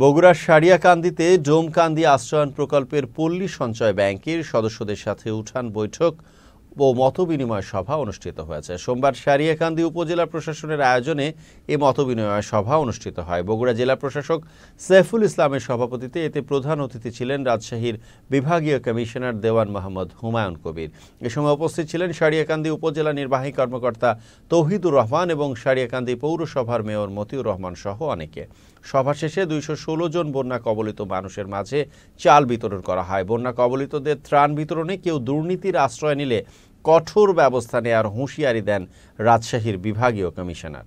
বগুড়ার সারিয়াকান্দিতে জোমকান্দি আশ্রয়ন প্রকল্পের পল্লী সঞ্চয় ব্যাংকের সদস্যদের সাথে উঠান বৈঠক ও মতবিনিময় সভা অনুষ্ঠিত হয়েছে সোমবার সারিয়াকান্দি উপজেলা প্রশাসনের আয়োজনে এ মতবিনিময় সভা অনুষ্ঠিত হয় বগুড়া জেলা প্রশাসক সেফুল ইসলামের সভাপতিতে এতে প্রধান অতিথি ছিলেন রাজশাহীর বিভাগীয় কমিশনার দেওয়ান মোহাম্মদ হুমায়ুন কবির এ সময় উপস্থিত ছিলেন সারিয়াকান্দি উপজেলা নির্বাহী কর্মকর্তা তৌহিদুর রহমান এবং সারিয়াকান্দি পৌরসভার মেয়র মতিউর রহমান সহ অনেকে সভা শেষে দুইশো জন বন্যা কবলিত মানুষের মাঝে চাল বিতরণ করা হয় বন্যা কবলিতদের ত্রাণ বিতরণে কেউ দুর্নীতির আশ্রয় নিলে কঠোর ব্যবস্থা নেয়ার হুঁশিয়ারি দেন রাজশাহীর বিভাগীয় কমিশনার